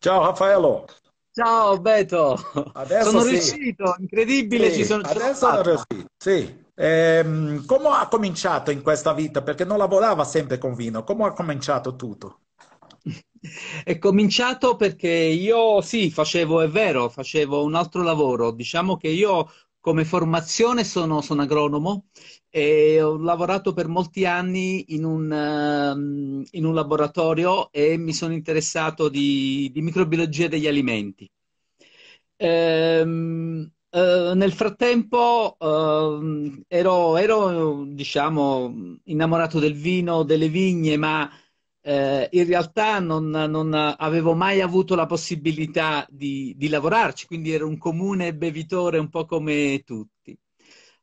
Ciao Raffaello. Ciao Beto. Adesso sono sì. riuscito, incredibile, sì, ci sono, adesso sono riuscito. Sì. Ehm, come ha cominciato in questa vita? Perché non lavorava sempre con vino. Come ha cominciato tutto? È cominciato perché io sì, facevo, è vero, facevo un altro lavoro. Diciamo che io come formazione sono, sono, agronomo e ho lavorato per molti anni in un, ehm, in un laboratorio e mi sono interessato di, di microbiologia degli alimenti. Ehm, Uh, nel frattempo uh, ero, ero, diciamo, innamorato del vino, delle vigne, ma eh, in realtà non, non, avevo mai avuto la possibilità di, di, lavorarci, quindi ero un comune bevitore un po' come tutti.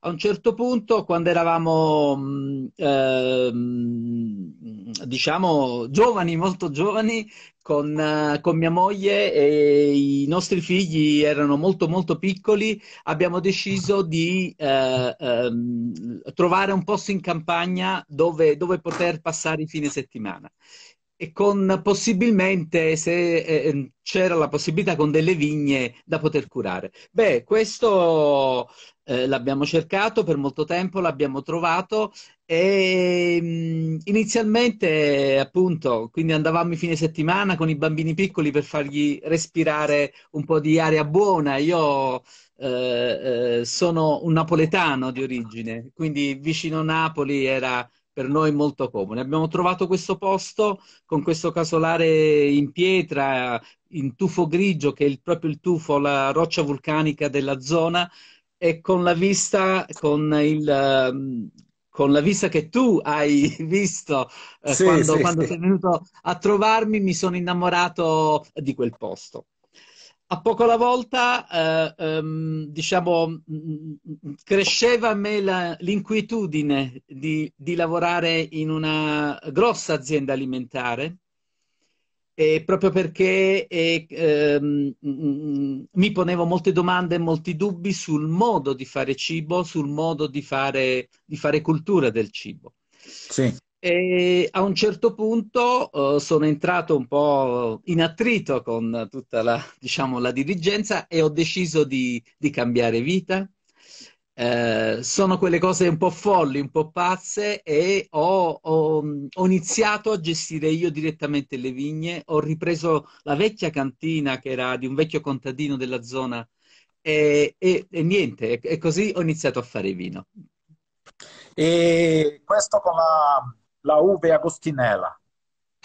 A un certo punto, quando eravamo, eh, diciamo, giovani, molto giovani, con, eh, con, mia moglie e i nostri figli erano molto molto piccoli, abbiamo deciso di uh, um, trovare un posto in campagna dove, dove, poter passare i fine settimana. E con possibilmente, se eh, ehm, c'era la possibilità, con delle vigne da poter curare. Beh, questo eh, l'abbiamo cercato per molto tempo, l'abbiamo trovato e mh, mm, inizialmente appunto, quindi andavamo i fine settimana con i bambini piccoli per fargli respirare un po' di aria buona. Io eh, eh, sono un napoletano di origine, quindi vicino Napoli era per noi molto comune. Abbiamo trovato questo posto con questo casolare in pietra, in tufo grigio, che è il, proprio il tufo, la roccia vulcanica della zona, e con la vista, con il, ehm, con la vista che tu hai visto eh, sì, quando, sì, quando sì. sei venuto a trovarmi, mi sono innamorato di quel posto. A poco alla volta, eh, ehm, diciamo, mm, mm, mm, cresceva a me la, l'inquietudine di, di lavorare in una grossa azienda alimentare eh, proprio perché eh, ehm, mm, mm, mm, mi ponevo molte domande e molti dubbi sul modo di fare cibo, sul modo di fare, di fare cultura del cibo. Sì. E a un certo punto uh, sono entrato un po' in attrito con tutta la, diciamo, la dirigenza e ho deciso di, di cambiare vita, eh, sono quelle cose un po' folli, un po' pazze e ho, ho, ho, iniziato a gestire io direttamente le vigne, ho ripreso la vecchia cantina che era di un vecchio contadino della zona e, e, e niente, e così ho iniziato a fare vino. E questo con la, la uve agostinella,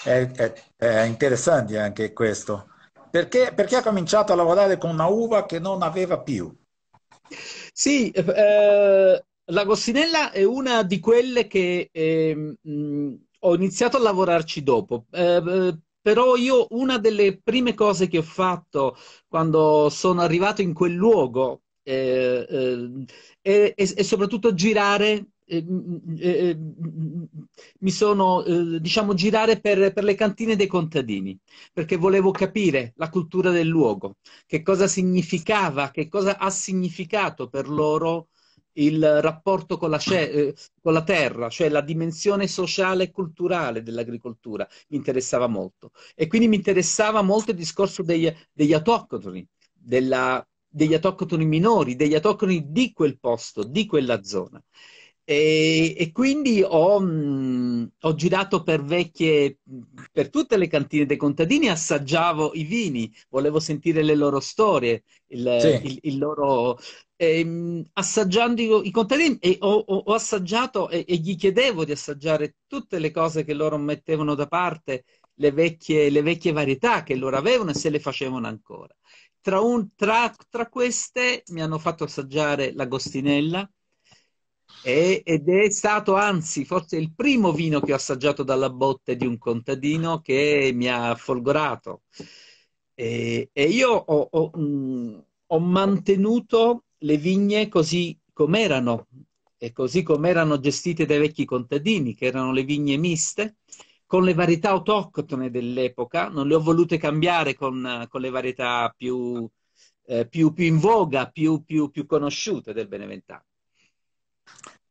è, è, è interessante anche questo. Perché, perché ha cominciato a lavorare con una uva che non aveva più? Sì, eh, Gossinella è una di quelle che eh, mh, ho iniziato a lavorarci dopo. Eh, eh, però io una delle prime cose che ho fatto quando sono arrivato in quel luogo è, eh, eh, è, è soprattutto girare eh, eh, mi sono, eh, diciamo, girare per, per, le cantine dei contadini, perché volevo capire la cultura del luogo, che cosa significava, che cosa ha significato per loro il rapporto con la, eh, con la terra, cioè la dimensione sociale e culturale dell'agricoltura, mi interessava molto. E quindi mi interessava molto il discorso degli, degli autoctoni, della, degli autoctoni minori, degli autoctoni di quel posto, di quella zona. E, e quindi ho, mh, ho, girato per vecchie, per tutte le cantine dei contadini, assaggiavo i vini, volevo sentire le loro storie, il, sì. il, il loro, ehm, assaggiando i, i, contadini e ho, ho, ho assaggiato e, e, gli chiedevo di assaggiare tutte le cose che loro mettevano da parte, le vecchie, le vecchie varietà che loro avevano e se le facevano ancora. Tra, un, tra, tra queste mi hanno fatto assaggiare l'agostinella, e, ed è stato anzi forse il primo vino che ho assaggiato dalla botte di un contadino che mi ha folgorato. E, e io ho, ho, mh, ho mantenuto le vigne così com'erano e così com'erano gestite dai vecchi contadini, che erano le vigne miste, con le varietà autoctone dell'epoca, non le ho volute cambiare con, con le varietà più, eh, più, più in voga, più, più, conosciute del Beneventano.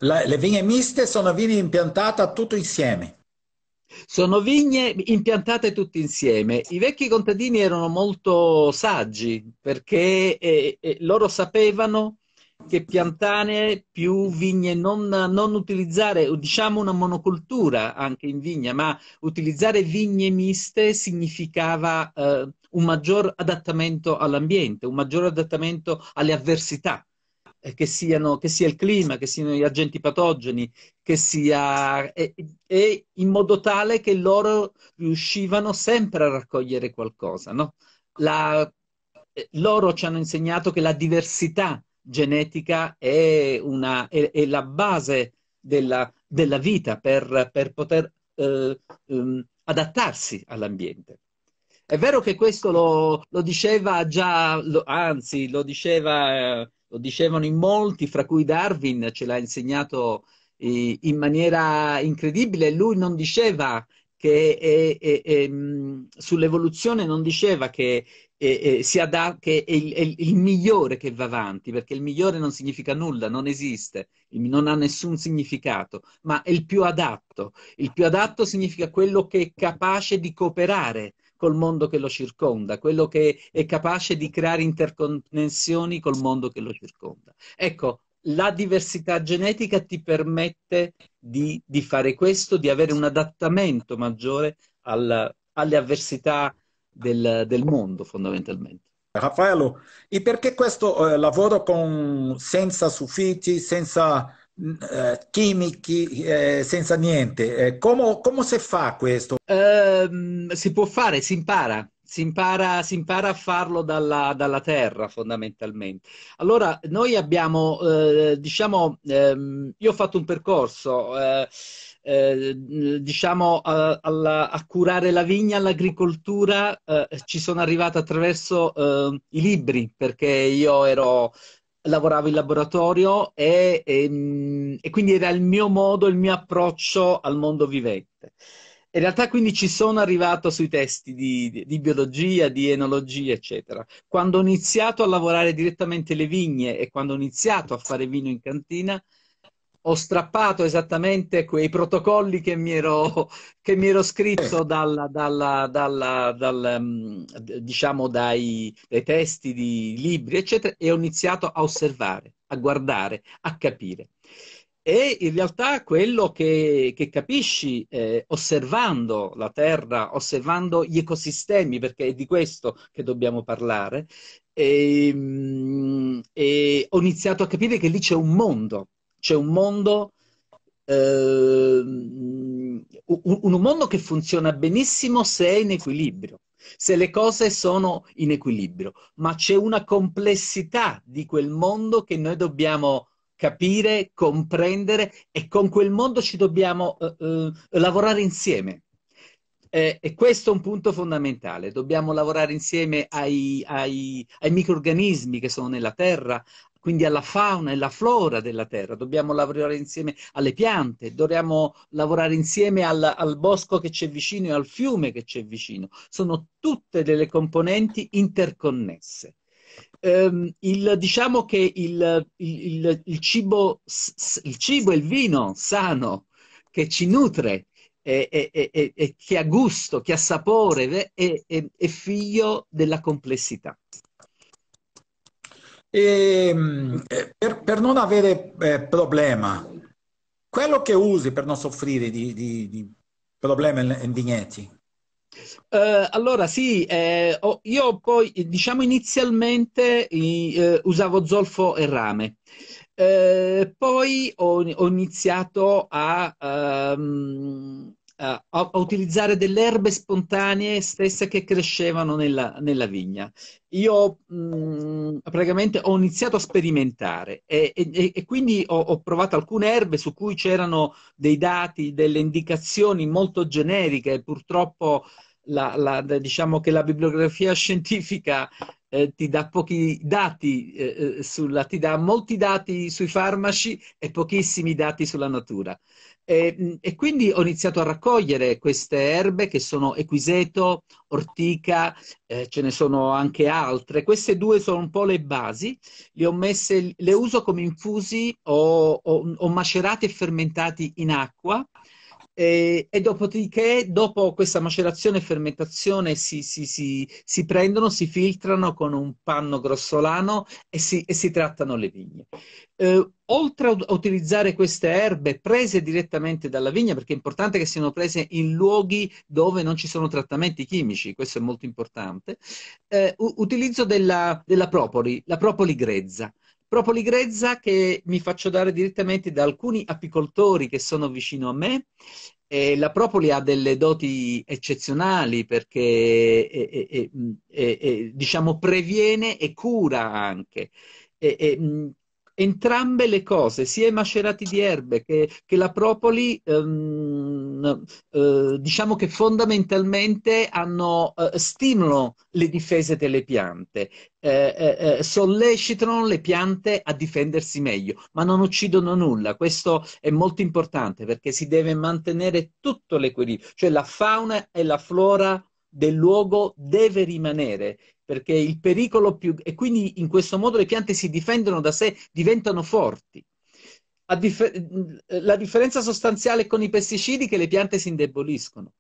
La, le vigne miste sono vigne impiantate tutto insieme. Sono vigne impiantate tutte insieme. I vecchi contadini erano molto saggi perché eh, eh, loro sapevano che piantare più vigne, non, non, utilizzare diciamo una monocultura anche in vigna, ma utilizzare vigne miste significava eh, un maggior adattamento all'ambiente, un maggior adattamento alle avversità. Eh, che, siano, che, sia il clima, che siano gli agenti patogeni, che sia... E, e in modo tale che loro riuscivano sempre a raccogliere qualcosa, no? La, eh, loro ci hanno insegnato che la diversità genetica è, una, è, è la base della, della vita per, per poter eh, um, adattarsi all'ambiente. È vero che questo lo, lo diceva già, lo, anzi lo diceva eh, lo dicevano in molti, fra cui Darwin ce l'ha insegnato eh, in maniera incredibile, lui non diceva che è, è, è, sull'evoluzione non diceva che, eh, eh, sia da, che è, il, il, migliore che va avanti, perché il migliore non significa nulla, non esiste, non ha nessun significato, ma è il più adatto. Il più adatto significa quello che è capace di cooperare, col mondo che lo circonda, quello che è capace di creare interconnessioni col mondo che lo circonda. Ecco, la diversità genetica ti permette di, di fare questo, di avere un adattamento maggiore al, alle avversità del, del mondo fondamentalmente. Raffaello, e perché questo eh, lavoro con senza sufficienti, senza eh, chimici eh, senza niente. Eh, come, come si fa questo? Uh, si può fare, si impara. Si impara, si impara a farlo dalla, dalla, terra fondamentalmente. Allora, noi abbiamo, eh, diciamo, ehm, io ho fatto un percorso, eh, eh, diciamo, a, alla, a, curare la vigna, all'agricoltura, ci sono arrivata attraverso ehm, i libri, perché io ero, lavoravo in laboratorio e, e, ehm, e, quindi era il mio modo, il mio approccio al mondo vivente. In realtà quindi ci sono arrivato sui testi di, di, di biologia, di enologia, eccetera. Quando ho iniziato a lavorare direttamente le vigne e quando ho iniziato a fare vino in cantina, ho strappato esattamente quei protocolli che mi ero, che mi ero scritto eh. dalla, dalla, dalla, dal, mm, diciamo dai, dai testi di libri, eccetera, e ho iniziato a osservare, a guardare, a capire. E in realtà quello che, che capisci eh, osservando la Terra, osservando gli ecosistemi, perché è di questo che dobbiamo parlare, e, ehm, e ho iniziato a capire che lì c'è un mondo, c'è un mondo, eh, un, un mondo che funziona benissimo se è in equilibrio, se le cose sono in equilibrio, ma c'è una complessità di quel mondo che noi dobbiamo capire, comprendere e con quel mondo ci dobbiamo eh, eh, lavorare insieme. Eh, e questo è un punto fondamentale, dobbiamo lavorare insieme ai, ai, ai microrganismi che sono nella terra, quindi alla fauna e alla flora della terra, dobbiamo lavorare insieme alle piante, dobbiamo lavorare insieme al, al bosco che c'è vicino e al fiume che c'è vicino. Sono tutte delle componenti interconnesse. Um, il, diciamo che il, il, il, cibo, il cibo il vino sano che ci nutre e, e, e, e che ha gusto, che ha sapore, è, è, è figlio della complessità. E, ehm, eh, per, per, non avere eh, problema, quello che usi per non soffrire di, di, di problemi in vigneti? Eh, allora sì, eh, io poi diciamo inizialmente eh, usavo zolfo e rame, eh, poi ho, ho iniziato a, um, eh, a, a, utilizzare delle erbe spontanee stesse che crescevano nella, nella vigna. Io mh, mm, praticamente ho iniziato a sperimentare e, e, e quindi ho, ho, provato alcune erbe su cui c'erano dei dati, delle indicazioni molto generiche, e purtroppo la, la, diciamo che la bibliografia scientifica eh, ti dà pochi dati eh, eh, sulla, ti dà molti dati sui farmaci e pochissimi dati sulla natura. E, ehm, e, quindi ho iniziato a raccogliere queste erbe che sono equiseto, ortica, eh, ce ne sono anche altre. Queste due sono un po' le basi, le, messe, le uso come infusi o, o, o macerati e fermentati in acqua e, e dopodiché, dopo questa macerazione e fermentazione, si, si, si, si, prendono, si filtrano con un panno grossolano e si, e trattano le vigne. Eh, oltre a utilizzare queste erbe prese direttamente dalla vigna, perché è importante che siano prese in luoghi dove non ci sono trattamenti chimici, questo è molto importante, eh, utilizzo della, della propoli, la propoli grezza. Propoli grezza che mi faccio dare direttamente da alcuni apicoltori che sono vicino a me. E la propoli ha delle doti eccezionali perché è, è, è, diciamo, previene e cura anche. E, e, entrambe le cose, sia i macerati di erbe che, che la propoli, ehm, eh, diciamo che fondamentalmente hanno, eh, stimolano le difese delle piante, eh, eh, eh, sollecitano le piante a difendersi meglio, ma non uccidono nulla. Questo è molto importante perché si deve mantenere tutto l'equilibrio, cioè la fauna e la flora del luogo deve rimanere perché il pericolo più... e quindi in questo modo le piante si difendono da sé, diventano forti. Differ... la differenza sostanziale con i pesticidi è che le piante si indeboliscono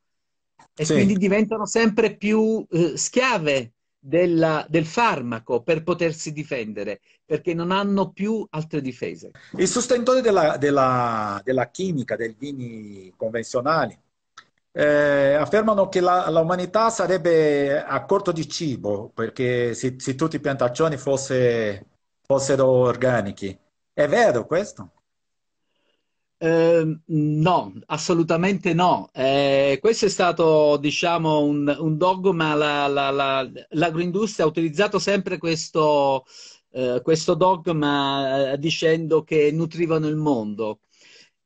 e sì. quindi diventano sempre più eh, schiave della, del farmaco per potersi difendere, perché non hanno più altre difese. Il sostenitore della, della, della chimica, dei vini convenzionali, eh, affermano che la, l'umanità sarebbe a corto di cibo, perché se, se tutti i piantaccioni fosse, fossero organici. È vero questo? Eh, no, assolutamente no. Eh, questo è stato, diciamo, un, un dogma. La, la, la, l'agroindustria ha utilizzato sempre questo, eh, questo dogma eh, dicendo che nutrivano il mondo.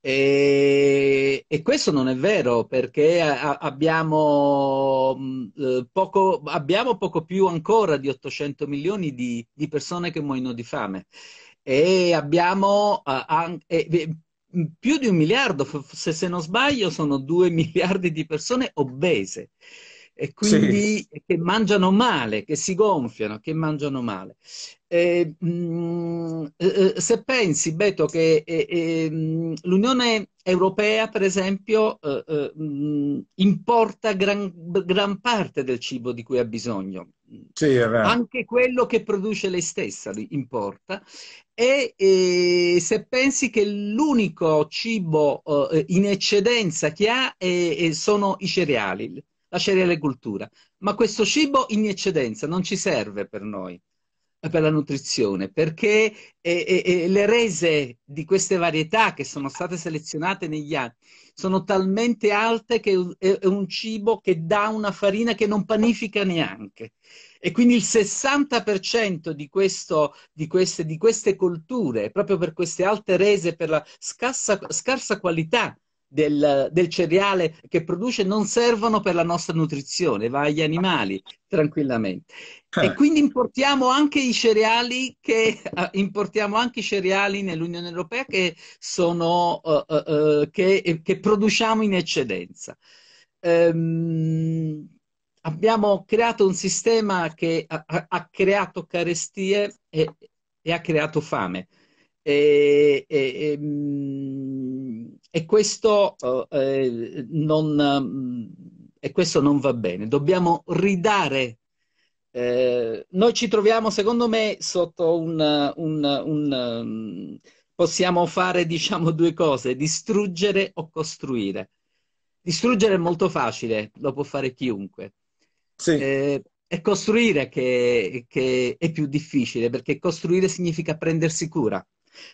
E, e, questo non è vero perché a, abbiamo, mm, eh, poco, abbiamo, poco, più ancora di 800 milioni di, di persone che muoiono di fame e abbiamo eh, anche, eh, mm, più di un miliardo, se, se, non sbaglio sono due miliardi di persone obese e quindi sì. che mangiano male, che si gonfiano, che mangiano male. Eh, mm, eh, eh, se pensi, Beto, che eh, ehm, l'Unione Europea, per esempio, mh, mm, importa gran, gran, parte del cibo di cui ha bisogno. Sì, Anche quello che produce lei stessa importa. E, e se pensi che l'unico cibo in eccedenza che ha sono i cereali, la cereale cultura. Ma questo cibo in eccedenza non ci serve per noi per la nutrizione, perché eh, eh, le rese di queste varietà che sono state selezionate negli anni sono talmente alte che è un cibo che dà una farina che non panifica neanche. E quindi il 60% di, questo, di, queste, di, queste, colture, proprio per queste alte rese, per la scarsa, scarsa qualità del, del cereale che produce non servono per la nostra nutrizione, va agli animali tranquillamente. Eh. E certo. quindi importiamo anche i cereali che eh, importiamo anche i cereali nell'Unione Europea che sono uh, uh, uh, che, che, produciamo in eccedenza. Um, abbiamo creato un sistema che ha, ha creato carestie e, e, ha creato fame. E, e, e, ehm, e questo, eh, eh non, mm, e questo non va bene. Dobbiamo ridare eh, noi ci troviamo, secondo me, sotto un, un, un, mm, possiamo fare, diciamo, due cose, distruggere o costruire. Distruggere è molto facile, lo può fare chiunque. Sì. Eh, è costruire che, che è più difficile, perché costruire significa prendersi cura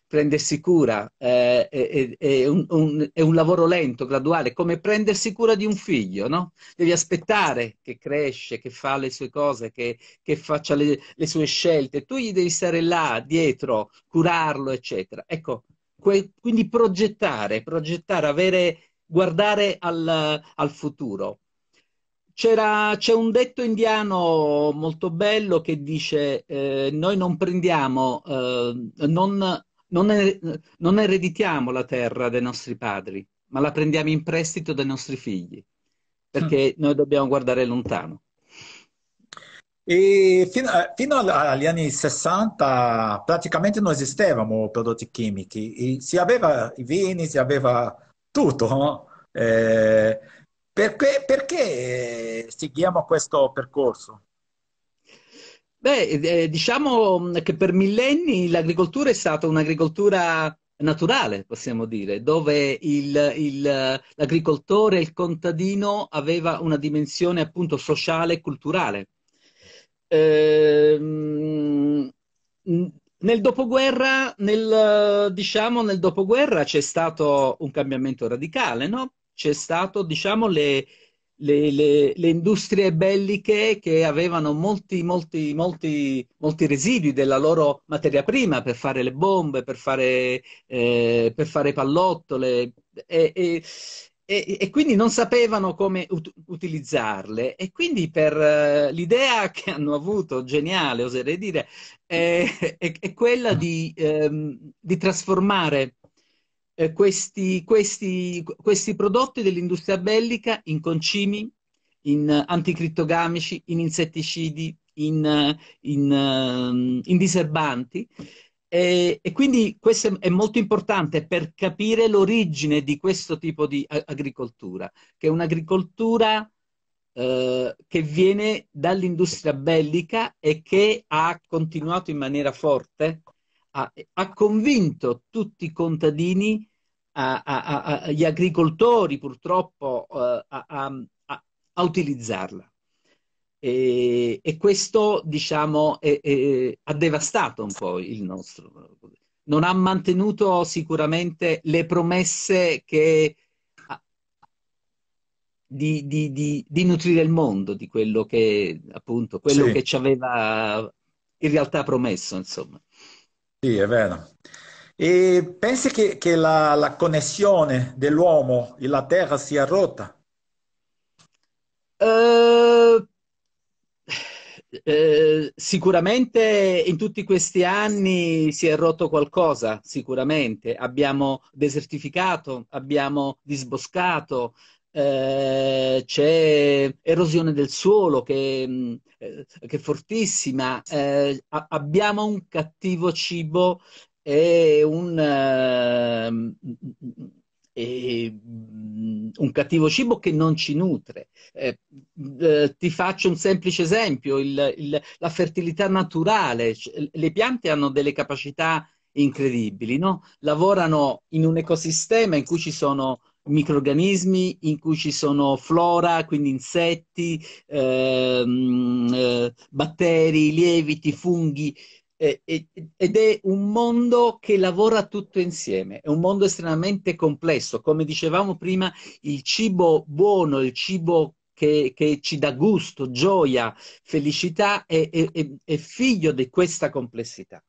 prendersi cura eh, è, è, un, un, è, un, lavoro lento, graduale, come prendersi cura di un figlio, no? Devi aspettare che cresce, che fa le sue cose, che, che faccia le, le, sue scelte, tu gli devi stare là, dietro, curarlo, eccetera. Ecco, que, quindi progettare, progettare, avere, guardare al, al futuro. c'è un detto indiano molto bello che dice eh, noi non prendiamo, eh, non non, er- non ereditiamo la terra dei nostri padri, ma la prendiamo in prestito dai nostri figli, perché mm. noi dobbiamo guardare lontano. E eh, fino, fino, agli anni 60 praticamente non esistevano prodotti chimici, e si aveva i vini, si aveva tutto. No? Eh, perché, perché eh, seguiamo questo percorso? Beh, eh, diciamo mm, che per millenni l'agricoltura è stata un'agricoltura naturale, possiamo dire, dove il, il, l'agricoltore, il contadino aveva una dimensione appunto sociale e culturale. Ehm, nel dopoguerra, nel, diciamo, nel dopoguerra c'è stato un cambiamento radicale, no? C'è stato, diciamo, le, le, le, le, industrie belliche che avevano molti, molti, molti, molti, residui della loro materia prima per fare le bombe, per fare, eh, per fare pallottole e, e, e, e, quindi non sapevano come ut- utilizzarle e quindi per uh, l'idea che hanno avuto, geniale oserei dire, è, è, è quella di, um, di trasformare eh, questi, questi, questi prodotti dell'industria bellica in concimi, in eh, anticrittogamici, in insetticidi, in, eh, in, eh, in diserbanti. E, e, quindi questo è molto importante per capire l'origine di questo tipo di agricoltura, che è un'agricoltura eh, che viene dall'industria bellica e che ha continuato in maniera forte ha, ha convinto tutti i contadini, a, a, a, gli agricoltori purtroppo eh, a, utilizzarla. E, e questo, diciamo, è, è, ha devastato un po' il nostro. Non ha mantenuto sicuramente le promesse che di, di, di, di, nutrire il mondo di quello che appunto quello sì. che ci aveva in realtà promesso insomma sì, è vero. E pensi che, che la, la connessione dell'uomo e la Terra sia rotta? Eh, eh, sicuramente in tutti questi anni si è rotto qualcosa, sicuramente. Abbiamo desertificato, abbiamo disboscato, eh, c'è erosione del suolo che, mm, eh, che è fortissima, eh, abbiamo un cattivo cibo e un, ehm, e, mm, un cattivo cibo che non ci nutre. Eh, mm, eh, ti faccio un semplice esempio, il, il, la fertilità naturale. Le piante hanno delle capacità incredibili, no? lavorano in un ecosistema in cui ci sono microrganismi in cui ci sono flora, quindi insetti, ehm, eh, batteri, lieviti, funghi, eh, ed è un mondo che lavora tutto insieme, è un mondo estremamente complesso. Come dicevamo prima, il cibo buono, il cibo che, che, ci dà gusto, gioia, felicità, è, è, è figlio di questa complessità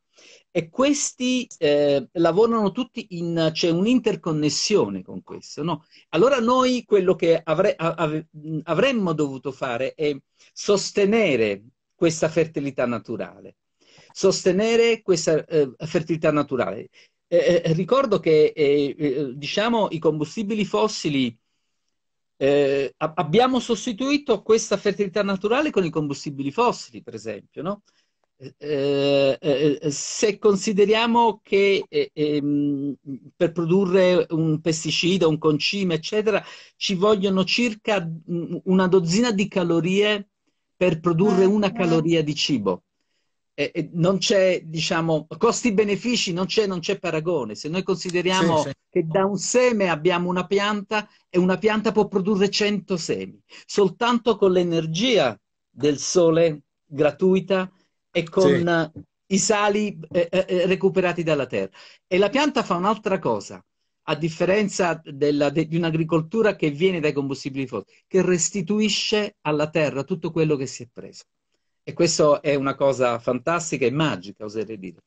e questi eh, lavorano tutti in, c'è un'interconnessione con questo, no? Allora noi quello che avre, av, avremmo dovuto fare è sostenere questa fertilità naturale, sostenere questa eh, fertilità naturale. Eh, eh ricordo che, eh, eh, diciamo, i combustibili fossili abbiamo sostituito questa fertilità naturale con i combustibili fossili, per esempio, no? Eh, eh, eh, se consideriamo che ehm, per produrre un pesticida, un concime, eccetera, ci vogliono circa mm, una dozzina di calorie per produrre una ah, ah. caloria di cibo. Eh, non c'è, diciamo, costi-benefici, non c'è, non c'è paragone. Se noi consideriamo sì, sì. che da un seme abbiamo una pianta e una pianta può produrre 100 semi, soltanto con l'energia del sole gratuita e con sì. Eh, i sali eh, eh, eh, recuperati dalla terra. E la pianta fa un'altra cosa, a differenza della, de, di un'agricoltura che viene dai combustibili fossili, che restituisce alla terra tutto quello che si è preso. E questa è una cosa fantastica e magica, oserei dire.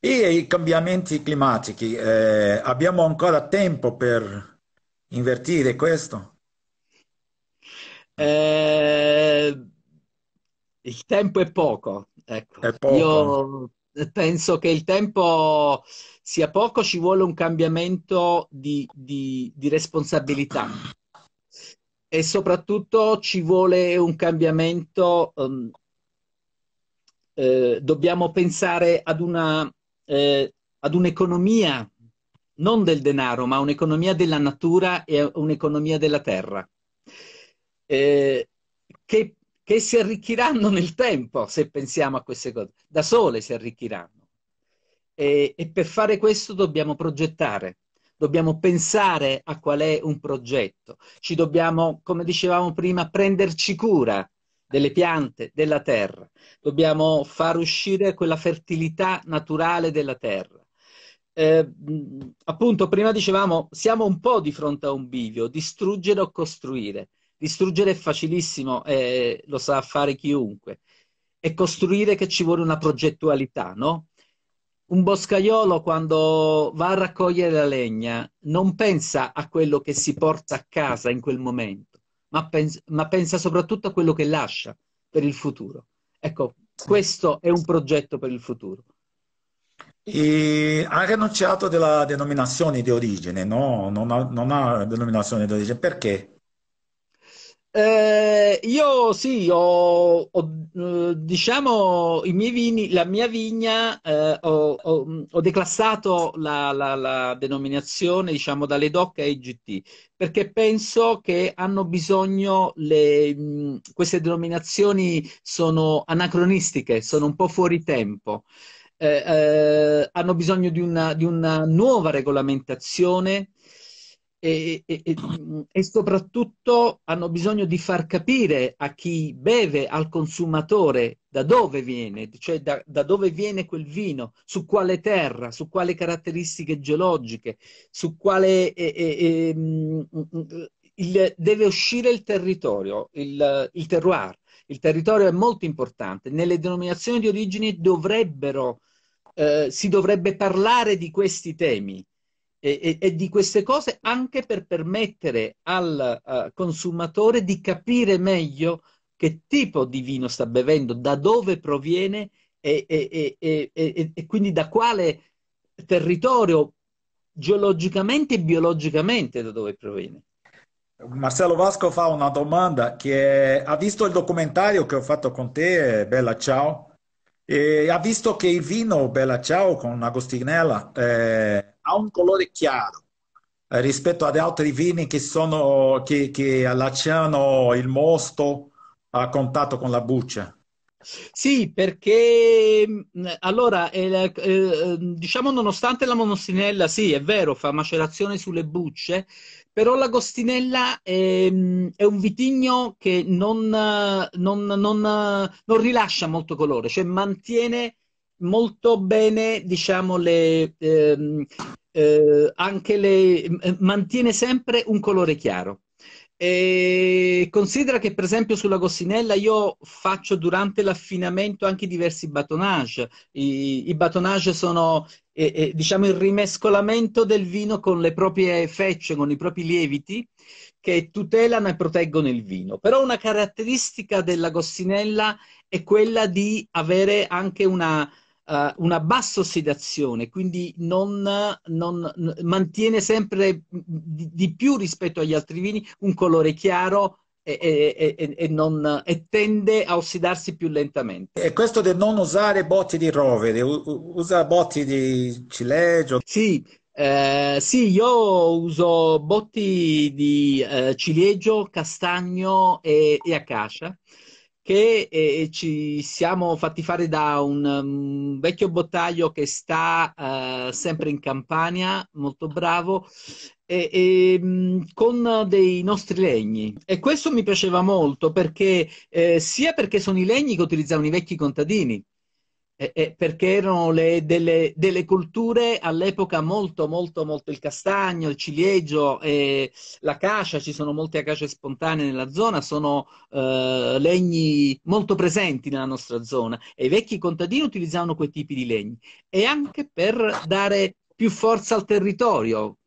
E i cambiamenti climatici, eh, abbiamo ancora tempo per invertire questo? Eh, il tempo è poco, ecco. È poco. Io penso che il tempo sia poco, ci vuole un cambiamento di, di, di responsabilità e soprattutto ci vuole un cambiamento, um, eh, dobbiamo pensare ad una, eh, ad un'economia non del denaro, ma un'economia della natura e un'economia della terra, eh, che che si arricchiranno nel tempo se pensiamo a queste cose, da sole si arricchiranno. E, e per fare questo dobbiamo progettare, dobbiamo pensare a qual è un progetto, ci dobbiamo, come dicevamo prima, prenderci cura delle piante, della terra, dobbiamo far uscire quella fertilità naturale della terra. Eh, appunto, prima dicevamo, siamo un po' di fronte a un bivio, distruggere o costruire. Distruggere è facilissimo e eh, lo sa fare chiunque. E costruire che ci vuole una progettualità, no? Un boscaiolo quando va a raccogliere la legna non pensa a quello che si porta a casa in quel momento, ma, pensa, ma pensa soprattutto a quello che lascia per il futuro. Ecco, questo è un progetto per il futuro. E ha rinunciato alla denominazione di origine, no? Non ha, non ha denominazione di origine perché? Eh, io sì, ho, ho, eh, diciamo i miei vini, la mia vigna, eh, ho, ho, ho, declassato la, la, la, denominazione diciamo dalle DOC a IGT perché penso che hanno bisogno, le, mh, mm, queste denominazioni sono anacronistiche, sono un po' fuori tempo. Eh, eh hanno bisogno di una, di una nuova regolamentazione e, e, e, soprattutto hanno bisogno di far capire a chi beve, al consumatore, da dove viene, cioè da, da dove viene quel vino, su quale terra, su quale caratteristiche geologiche, su quale... Eh, eh, il, deve uscire il territorio, il, il terroir. Il territorio è molto importante. Nelle denominazioni di origine dovrebbero, eh, si dovrebbe parlare di questi temi e, e, e, di queste cose anche per permettere al uh, consumatore di capire meglio che tipo di vino sta bevendo, da dove proviene e, e quindi da quale territorio geologicamente e biologicamente da dove proviene. Marcello Vasco fa una domanda che è, ha visto il documentario che ho fatto con te, Bella Ciao, e ha visto che il vino Bella Ciao con Agostinella eh, ha un colore chiaro eh, rispetto ad altri vini che, sono, che, che allacciano il mosto a contatto con la buccia. Sì, perché mm, allora eh, eh, diciamo nonostante la monostinella, sì, è vero, fa macerazione sulle bucce, però l'agostinella è, mm, è un vitigno che non, eh, non, non, eh, non rilascia molto colore, cioè mantiene molto bene, diciamo, le, ehm, eh, anche le, mantiene sempre un colore chiaro. E considera che per esempio sulla gossinella io faccio durante l'affinamento anche diversi batonage. I, i batonage sono eh, eh, diciamo il rimescolamento del vino con le proprie fecce, con i propri lieviti che tutelano e proteggono il vino. Però una caratteristica della gossinella è quella di avere anche una uh, una bassa ossidazione, quindi non, non, mantiene sempre di, di, più rispetto agli altri vini un colore chiaro e, e, e, e, non, e tende a ossidarsi più lentamente. E questo di non usare botti di rovere, usa botti di ciliegio? Sì, eh, sì, io uso botti di eh, ciliegio, castagno e, e acacia che eh, ci siamo fatti fare da un um, vecchio bottaglio che sta uh, sempre in Campania, molto bravo, e, e, mh, mm, con dei nostri legni. E questo mi piaceva molto perché eh, sia perché sono i legni che utilizzavano i vecchi contadini, eh, eh, perché erano le, delle, delle, colture all'epoca molto, molto, molto il castagno, il ciliegio, eh, l'acacia, ci sono molte acace spontanee nella zona, sono eh, legni molto presenti nella nostra zona e i vecchi contadini utilizzavano quei tipi di legni e anche per dare più forza al territorio,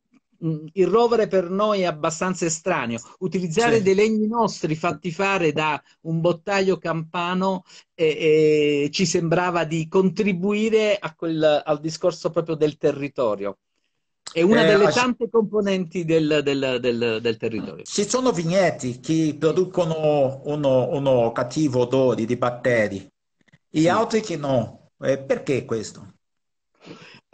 Mm, il rovere per noi è abbastanza estraneo. Utilizzare sì. dei legni nostri fatti fare da un bottaio campano eh, eh, ci sembrava di contribuire quel, al discorso proprio del territorio. È una eh, delle tante componenti del, del, del, del, territorio. Ci sono vigneti che producono uno, uno cattivo odore di batteri, e sì. altri che no. Eh, perché questo?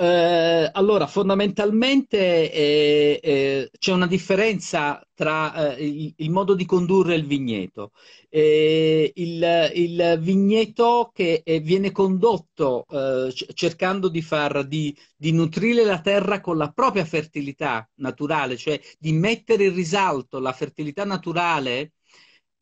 Eh, allora, fondamentalmente eh, eh, c'è una differenza tra eh, il, il, modo di condurre il vigneto. Eh, il, il, vigneto che eh, viene condotto cercando di, far, di, di, nutrire la terra con la propria fertilità naturale, cioè di mettere in risalto la fertilità naturale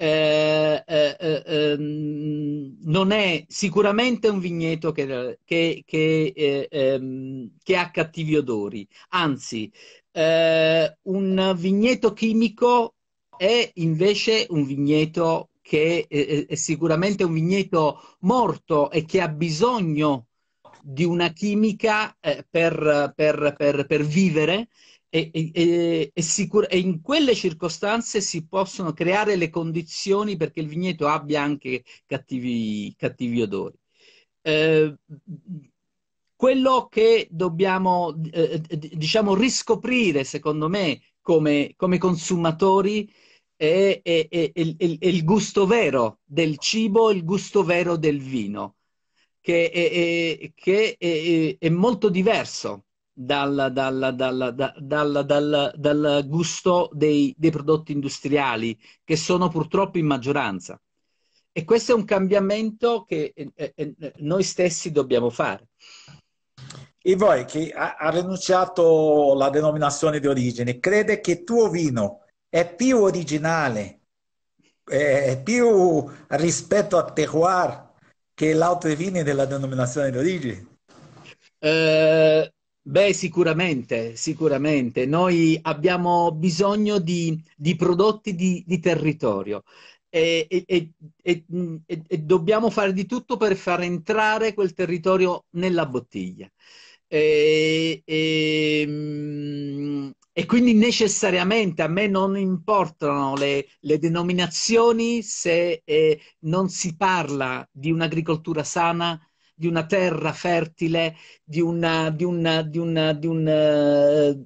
eh, eh, eh ehm, non è sicuramente un vigneto che, che, che, eh, ehm, che ha cattivi odori, anzi eh, un vigneto chimico è invece un vigneto che è, è sicuramente un vigneto morto e che ha bisogno di una chimica per, per, per, per vivere e, e, e, sicur- e, in quelle circostanze si possono creare le condizioni perché il vigneto abbia anche cattivi, cattivi odori. Eh, quello che dobbiamo, eh, diciamo, riscoprire, secondo me, come, come consumatori è, è, è, è, il gusto vero del cibo, il gusto vero del vino, che è che molto diverso dal, dal, dal, dal gusto dei, dei prodotti industriali, che sono purtroppo in maggioranza. E questo è un cambiamento che eh, eh, eh, noi stessi dobbiamo fare. E voi che ha rinunciato alla denominazione di origine, crede che il tuo vino è più originale, è più rispetto a terroir che l'altro vino della denominazione di origine? Eh, Beh, sicuramente, sicuramente. Noi abbiamo bisogno di, di prodotti di, di territorio e, e, e, e, dobbiamo fare di tutto per far entrare quel territorio nella bottiglia. Mm, e, quindi necessariamente a me non importano le, le denominazioni se eh, non si parla di un'agricoltura sana di una terra fertile, di una, di una, di una, di un,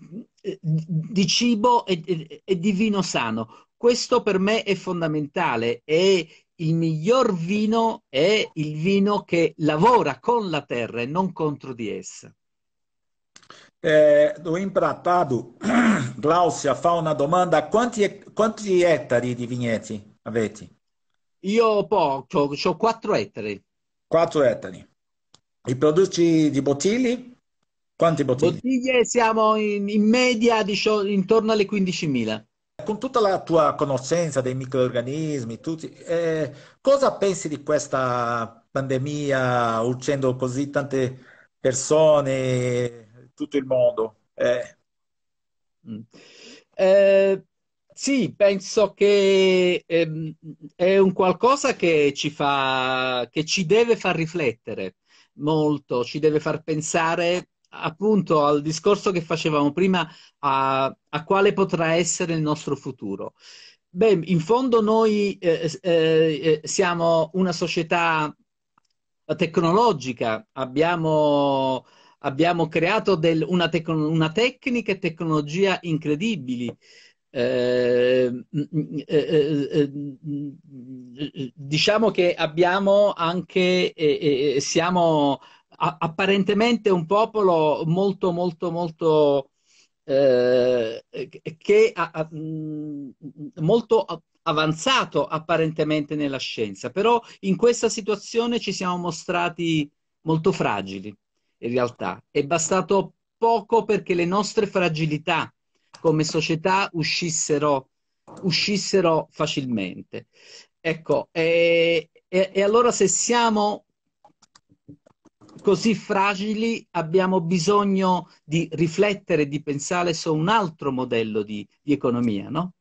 di eh, cibo e, e, di vino sano. Questo per me è fondamentale e il miglior vino è il vino che lavora con la terra e non contro di essa. É, eh, do empratado, Glaucia fa una domanda: quanti, quanti ettari di vigneti avete? Io ho poco, ho 4 ettari. 4 ettari. I prodotti di bottiglie? Quanti bottiglie? Bottiglie siamo in, in media dicio, intorno alle 15.000. Con tutta la tua conoscenza dei microorganismi, tutti, eh, cosa pensi di questa pandemia uccidendo così tante persone, tutto il mondo? Eh. Mm. Eh, sì, penso che ehm, è un qualcosa che ci, fa, che ci deve far riflettere molto, ci deve far pensare appunto al discorso che facevamo prima a, a quale potrà essere il nostro futuro. Beh, in fondo noi eh, eh, eh, siamo una società tecnologica, abbiamo, abbiamo creato del, una, tec- una tecnica e tecnologia incredibili. Ehm, mm, mm, eh, eh, eh, mm, diciamo che abbiamo anche, siamo apparentemente un popolo molto, molto, molto, che ha, ha, molto avanzato apparentemente nella scienza, però in questa situazione ci siamo mostrati molto fragili in realtà. È bastato poco perché le nostre fragilità come società uscissero, uscissero facilmente. Ecco, e, e, e allora se siamo così fragili abbiamo bisogno di riflettere, di pensare su un altro modello di, di economia, no?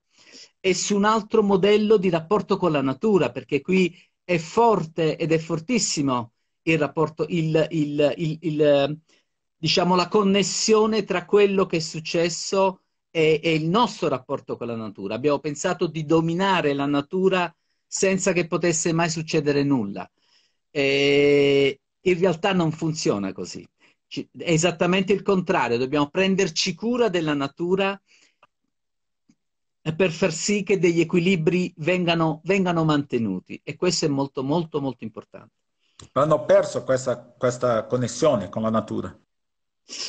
E su un altro modello di rapporto con la natura, perché qui è forte ed è fortissimo il rapporto, il, il, il, diciamo, la connessione tra quello che è successo è, è il nostro rapporto con la natura. Abbiamo pensato di dominare la natura senza che potesse mai succedere nulla. E in realtà non funziona così. È esattamente il contrario, dobbiamo prenderci cura della natura per far sì che degli equilibri vengano, vengano mantenuti e questo è molto molto molto importante. hanno perso questa, questa connessione con la natura.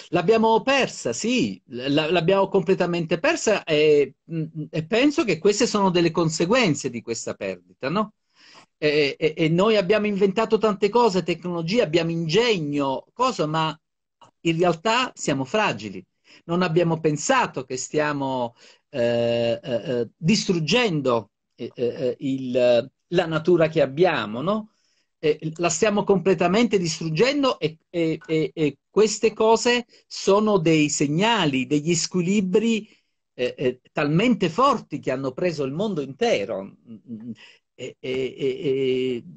L'abbiamo persa, sì, l'abbiamo completamente persa e, mm, mm, e, penso che queste sono delle conseguenze di questa perdita, no? E, e, e noi abbiamo inventato tante cose, tecnologie, abbiamo ingegno, cosa, ma in realtà siamo fragili. Non abbiamo pensato che stiamo eh, eh, eh distruggendo eh, eh, eh, il, la natura che abbiamo, no? Eh, la stiamo completamente distruggendo e, e, e, e, queste cose sono dei segnali, degli squilibri eh, eh, talmente forti che hanno preso il mondo intero. Mm, mm, mm.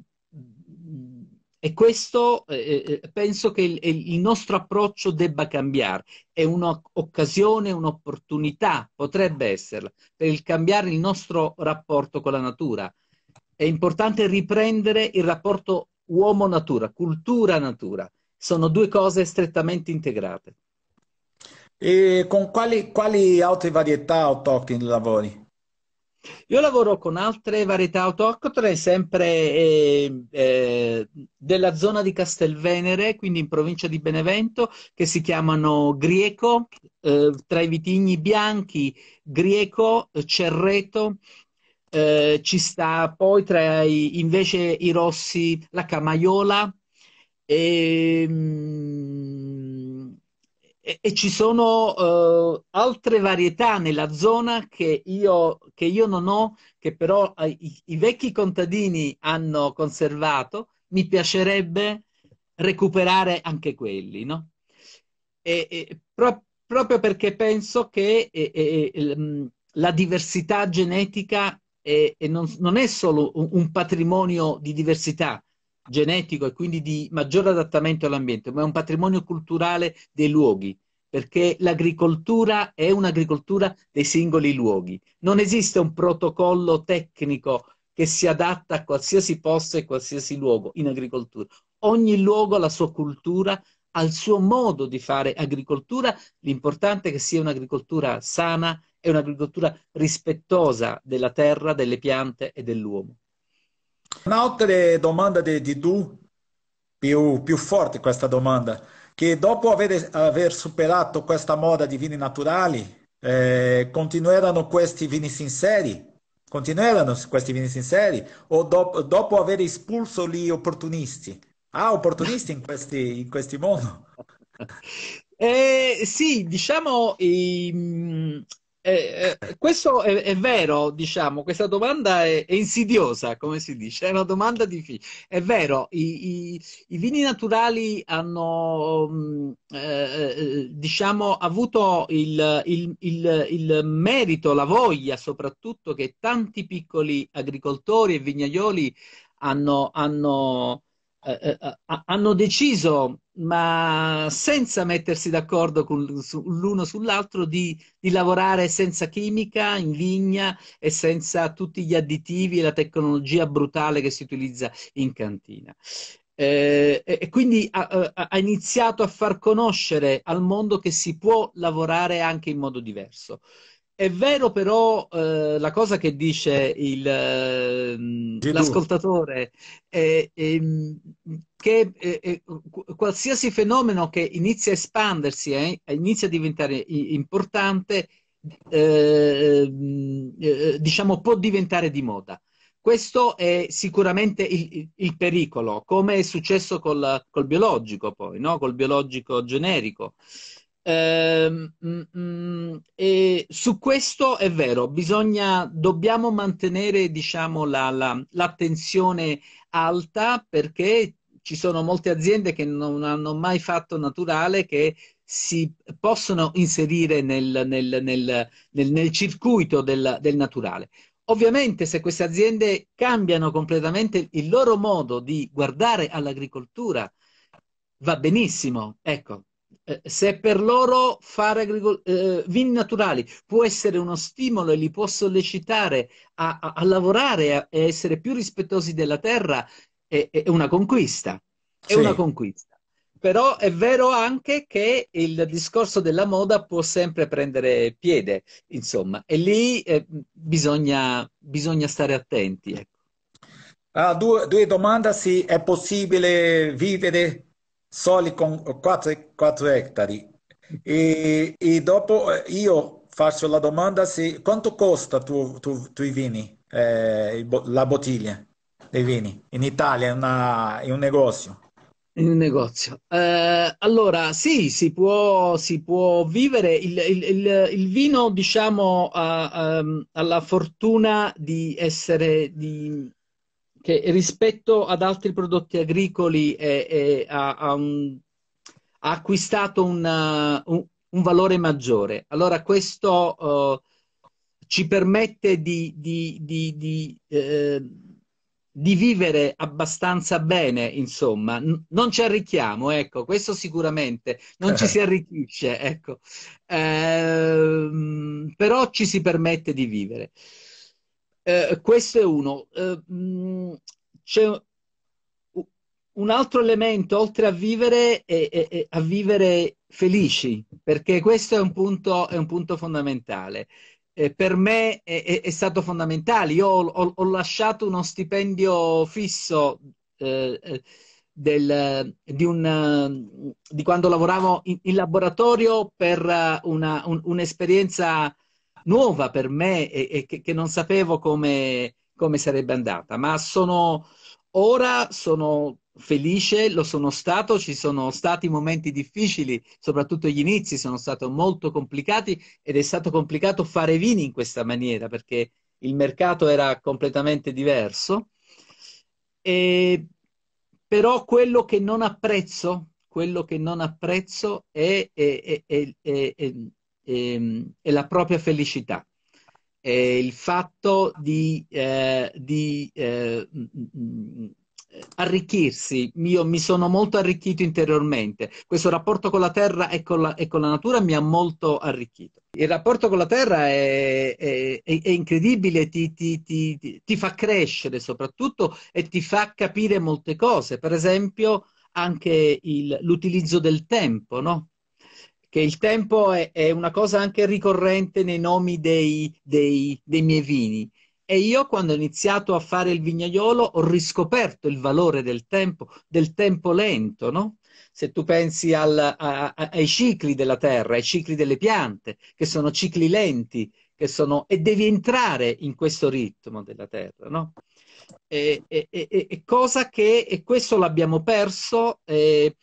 E questo eh, eh, penso che il, il, nostro approccio debba cambiare. È un'occasione, un'opportunità, potrebbe esserla, per il cambiare il nostro rapporto con la natura è importante riprendere il rapporto uomo-natura, cultura-natura. Sono due cose strettamente integrate. E con quali, quali altre varietà autoctone lavori? Io lavoro con altre varietà autoctone, sempre eh, eh, della zona di Castelvenere, quindi in provincia di Benevento, che si chiamano Grieco, eh, tra i vitigni bianchi, Grieco, Cerreto, eh, ci sta poi tra i, invece i rossi la Camaiola e, ehm, e, e ci sono eh, altre varietà nella zona che io, che io non ho, che però eh, i, i, vecchi contadini hanno conservato, mi piacerebbe recuperare anche quelli, no? E, e pro, proprio perché penso che ehm, la diversità genetica e, e non, non, è solo un, un, patrimonio di diversità genetico e quindi di maggiore adattamento all'ambiente, ma è un patrimonio culturale dei luoghi, perché l'agricoltura è un'agricoltura dei singoli luoghi. Non esiste un protocollo tecnico che si adatta a qualsiasi posto e qualsiasi luogo in agricoltura. Ogni luogo ha la sua cultura, ha il suo modo di fare agricoltura, l'importante è che sia un'agricoltura sana è un'agricoltura rispettosa della terra, delle piante e dell'uomo. Un'altra domanda di, di Du, più, più, forte questa domanda, che dopo aver, aver superato questa moda di vini naturali, eh, continueranno questi vini sinceri? Continueranno questi vini sinceri? O dopo, dopo aver espulso gli opportunisti? Ah, opportunisti in questi, in questi mondo? Eh, sì, diciamo, ehm, eh, eh, questo è, è, vero, diciamo, questa domanda è, è, insidiosa, come si dice, è una domanda difficile. È vero, i, i, i vini naturali hanno, mm, eh, eh, diciamo, avuto il, il, il, il, merito, la voglia soprattutto che tanti piccoli agricoltori e vignaioli hanno, hanno eh, eh, eh, hanno deciso, ma senza mettersi d'accordo su, l'uno sull'altro, di, di, lavorare senza chimica in vigna e senza tutti gli additivi e la tecnologia brutale che si utilizza in cantina. Eh, e quindi ha, ha, iniziato a far conoscere al mondo che si può lavorare anche in modo diverso. È vero però eh, la cosa che dice il, eh, l'ascoltatore, è, è, mm, che è, qualsiasi fenomeno che inizia a espandersi, eh, inizia a diventare importante, eh, eh, diciamo può diventare di moda. Questo è sicuramente il, il pericolo, come è successo col, col biologico poi, no? col biologico generico. Ehm, mm, mm, e su questo è vero, bisogna, dobbiamo mantenere diciamo, la, la, l'attenzione alta perché ci sono molte aziende che non hanno mai fatto naturale che si possono inserire nel, nel, nel, nel circuito del, del, naturale. Ovviamente se queste aziende cambiano completamente il loro modo di guardare all'agricoltura, va benissimo. Ecco, eh, se per loro fare eh, vini naturali può essere uno stimolo e li può sollecitare a, a, a lavorare e essere più rispettosi della terra, è, è una conquista. È sì. una conquista. Però è vero anche che il discorso della moda può sempre prendere piede, insomma, e lì eh, bisogna, bisogna, stare attenti. Ecco. Ah, due, due domande, sì, è possibile vivere soli con 4, 4 ettari. E, e, dopo eh, io faccio la domanda se, quanto costa tu, tu, tu i vini, eh, la bottiglia dei vini? In Italia è, una, è un negozio. In un negozio. Eh, allora, sì, si può, si può vivere. Il, il, il, il vino, diciamo, ha, um, ha la fortuna di essere, di, che rispetto ad altri prodotti agricoli è, è, ha, ha, un, ha, acquistato una, un, un, valore maggiore. Allora questo uh, ci permette di, di, di, di, eh, di, vivere abbastanza bene, insomma. N- non ci arricchiamo, ecco, questo sicuramente, non ci si arricchisce, ecco. Ehm, però ci si permette di vivere. Eh, questo è uno. Eh, c'è un altro elemento, oltre a vivere, è, è, è a vivere felici, perché questo è un punto, è un punto fondamentale. Eh, per me è, stato fondamentale. Io ho, ho, ho lasciato uno stipendio fisso eh, eh, del, di, un, di, quando lavoravo in, in laboratorio per una, un, un'esperienza nuova per me e, e che, che, non sapevo come, come sarebbe andata, ma sono, ora sono felice, lo sono stato, ci sono stati momenti difficili, soprattutto gli inizi sono stati molto complicati ed è stato complicato fare vini in questa maniera perché il mercato era completamente diverso. E, però quello che non apprezzo, quello che non apprezzo è, è, è, è e, ehm, e la propria felicità. E il fatto di, eh, di eh, arricchirsi, io mi sono molto arricchito interiormente, questo rapporto con la terra e con la, e con la natura mi ha molto arricchito. Il rapporto con la terra è, è, è incredibile, ti, ti, ti, ti, fa crescere soprattutto e ti fa capire molte cose, per esempio anche il, l'utilizzo del tempo, no? che il tempo è, è una cosa anche ricorrente nei nomi dei, dei, dei miei vini. E io quando ho iniziato a fare il vignaiolo ho riscoperto il valore del tempo, del tempo lento, no? Se tu pensi al, a, a, ai cicli della terra, ai cicli delle piante, che sono cicli lenti, che sono, e devi entrare in questo ritmo della terra, no? E, e, e, e cosa che, e questo l'abbiamo perso, eh,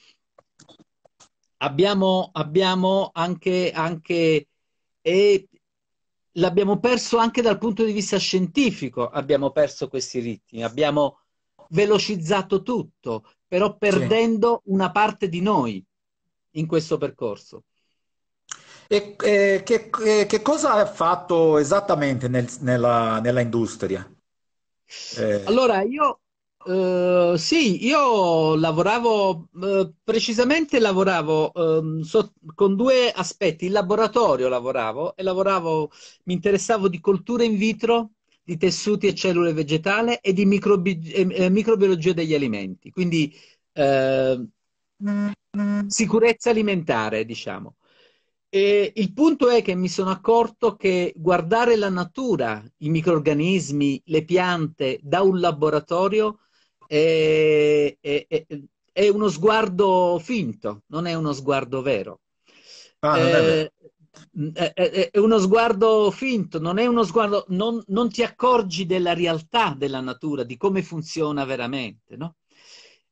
abbiamo, abbiamo anche, anche e l'abbiamo perso anche dal punto di vista scientifico, abbiamo perso questi ritmi, abbiamo velocizzato tutto, però perdendo sì. una parte di noi in questo percorso. E, eh, che, che, cosa ha fatto esattamente nel, nella, nella, industria? Eh... Allora, io eh, sì, io lavoravo, eh, precisamente lavoravo eh, so, con due aspetti, in laboratorio lavoravo e lavoravo, mi interessavo di colture in vitro, di tessuti e cellule vegetali e di microbi- e microbiologia degli alimenti, quindi ehm, sicurezza alimentare, diciamo. E il punto è che mi sono accorto che guardare la natura, i microrganismi, le piante da un laboratorio è, è, è, uno sguardo finto, non è uno sguardo vero. Ah, eh, è, è, uno sguardo finto, non è uno sguardo, non, non, ti accorgi della realtà della natura, di come funziona veramente, no?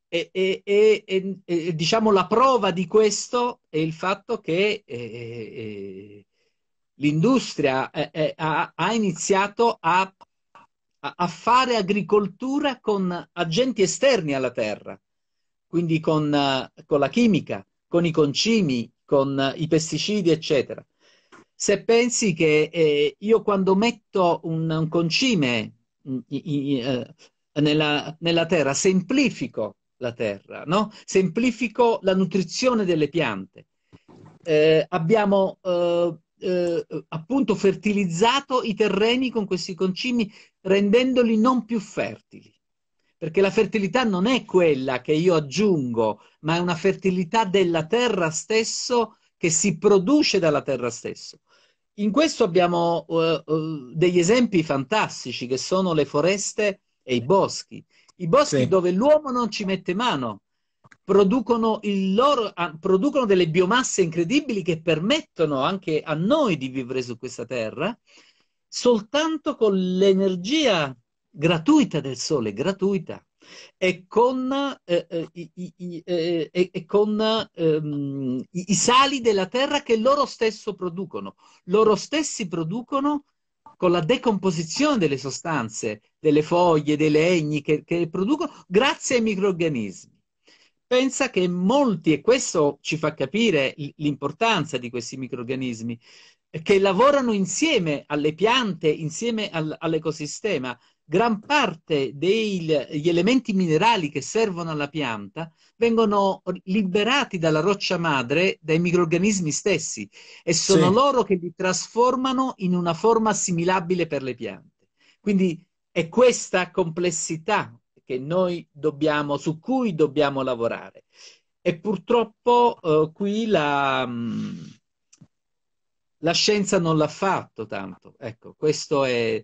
E, e, e, e diciamo la prova di questo è il fatto che eh, eh, eh l'industria eh, eh, ha, ha, iniziato a a fare agricoltura con agenti esterni alla terra, quindi con, eh, con la chimica, con i concimi, con eh, i pesticidi, eccetera. Se pensi che eh, io quando metto un, un concime in, mm, in, eh, nella, nella, terra, semplifico la terra, no? semplifico la nutrizione delle piante. Eh, abbiamo eh, appunto fertilizzato i terreni con questi concimi rendendoli non più fertili. Perché la fertilità non è quella che io aggiungo, ma è una fertilità della terra stesso che si produce dalla terra stesso. In questo abbiamo uh, uh, degli esempi fantastici che sono le foreste e i boschi. I boschi sì. dove l'uomo non ci mette mano producono, loro, uh, producono delle biomasse incredibili che permettono anche a noi di vivere su questa terra soltanto con l'energia gratuita del sole, gratuita, e con, eh, eh i, eh, eh, con ehm, i, i sali della terra che loro stesso producono. Loro stessi producono con la decomposizione delle sostanze, delle foglie, dei legni che, che producono, grazie ai microorganismi. Pensa che molti, e questo ci fa capire l'importanza di questi microorganismi, che lavorano insieme alle piante, insieme al, all'ecosistema. Gran parte degli elementi minerali che servono alla pianta vengono liberati dalla roccia madre dai microrganismi stessi e sono sì. loro che li trasformano in una forma assimilabile per le piante. Quindi è questa complessità che noi dobbiamo, su cui dobbiamo lavorare. E purtroppo eh, qui la... Mh, mm, la scienza non l'ha fatto tanto. Ecco, questo è...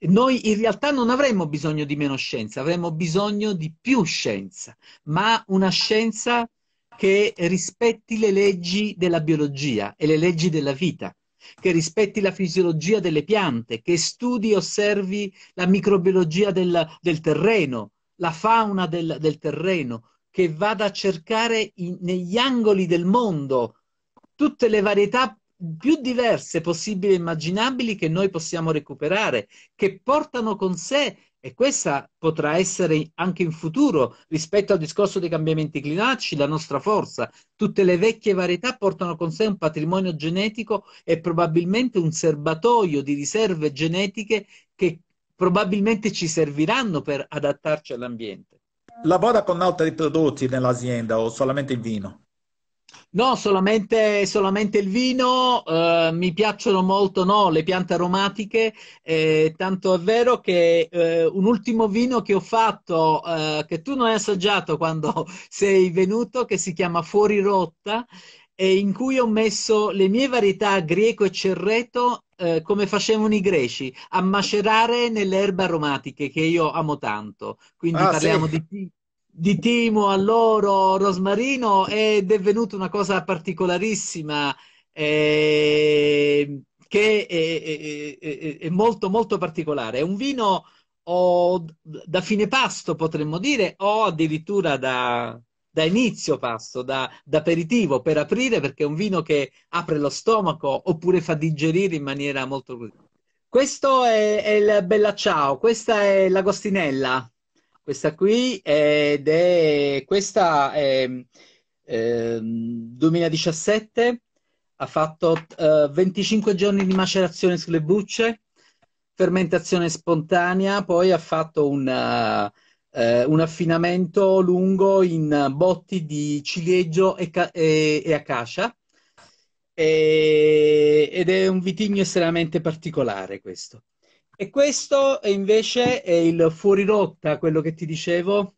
noi in realtà non avremmo bisogno di meno scienza, avremmo bisogno di più scienza, ma una scienza che rispetti le leggi della biologia e le leggi della vita, che rispetti la fisiologia delle piante, che studi e osservi la microbiologia del, del terreno, la fauna del, del, terreno, che vada a cercare in, negli angoli del mondo tutte le varietà più diverse possibili e immaginabili che noi possiamo recuperare, che portano con sé, e questa potrà essere anche in futuro, rispetto al discorso dei cambiamenti climatici, la nostra forza. Tutte le vecchie varietà portano con sé un patrimonio genetico e probabilmente un serbatoio di riserve genetiche che probabilmente ci serviranno per adattarci all'ambiente. Lavora con altri prodotti nell'azienda o solamente il vino? No, solamente, solamente il vino, eh, mi piacciono molto no, le piante aromatiche, eh, tanto è vero che eh, un ultimo vino che ho fatto, eh, che tu non hai assaggiato quando sei venuto, che si chiama Fuori Rotta, in cui ho messo le mie varietà greco e cerreto eh, come facevano i greci, a macerare nelle erbe aromatiche che io amo tanto. Quindi ah, parliamo sì. di di timo, alloro, rosmarino ed è venuta una cosa particolarissima eh, che è, è, è, molto molto particolare. È un vino o da fine pasto potremmo dire o addirittura da, da inizio pasto, da, da, aperitivo per aprire perché è un vino che apre lo stomaco oppure fa digerire in maniera molto... Questo è, è il Bella Ciao, questa è l'Agostinella questa qui, ed è questa è, eh, 2017, ha fatto eh, 25 giorni di macerazione sulle bucce, fermentazione spontanea, poi ha fatto un, eh, eh, un affinamento lungo in botti di ciliegio e, e, e acacia ed è un vitigno estremamente particolare questo. E questo invece è il fuorirotta, quello che ti dicevo.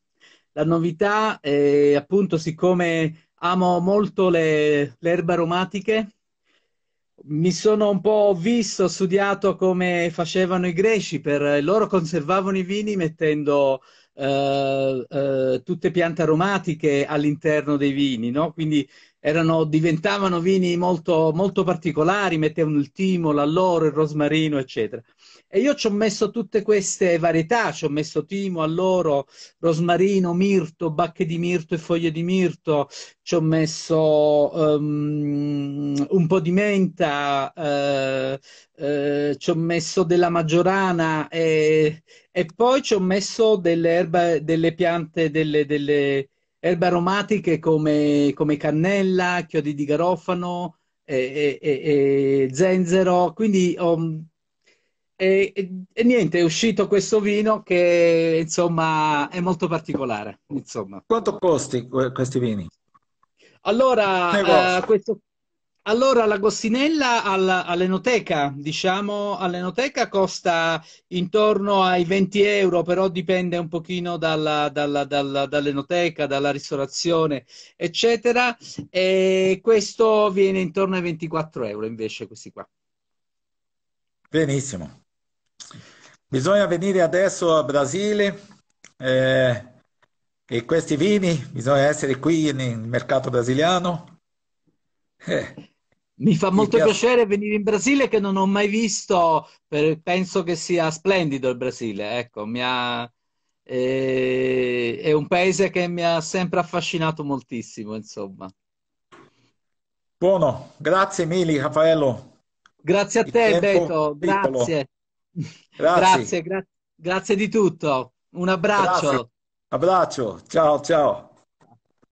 La novità è appunto, siccome amo molto le, le erbe aromatiche, mi sono un po' visto, studiato come facevano i greci, per loro conservavano i vini mettendo eh, eh, tutte piante aromatiche all'interno dei vini, no? Quindi erano, diventavano vini molto, molto particolari, mettevano il timo, l'alloro, il rosmarino, eccetera. E io ci ho messo tutte queste varietà, ci ho messo timo, alloro, rosmarino, mirto, bacche di mirto e foglie di mirto, ci ho messo um, un po' di menta, eh, eh, ci ho messo della maggiorana e, e poi ci ho messo delle, erba, delle piante, delle, delle, erbe aromatiche come, come cannella, chiodi di garofano, e, e, e, zenzero, quindi ho e, e, e, niente, è uscito questo vino che insomma è molto particolare. Insomma. Quanto costi questi vini? Allora, eh, questo, allora la gossinella al, all'enoteca, diciamo all'enoteca costa intorno ai 20 euro, però dipende un pochino dalla, dalla, dalla, dall'enoteca, dalla ristorazione, eccetera. E questo viene intorno ai 24 euro invece, questi qua. Benissimo. Bisogna venire adesso a Brasile eh, e questi vini, bisogna essere qui nel mercato brasiliano. Eh. Mi fa molto Mi piacere venire in Brasile che non ho mai visto, per, penso che sia splendido il Brasile, ecco, ha, eh, è un paese che mi ha sempre affascinato moltissimo, insomma. Buono, grazie mille Raffaello. Grazie a te Beto, piccolo. grazie. Grazie. grazie, grazie, grazie di tutto. Un abbraccio. Grazie. Abbraccio, ciao ciao.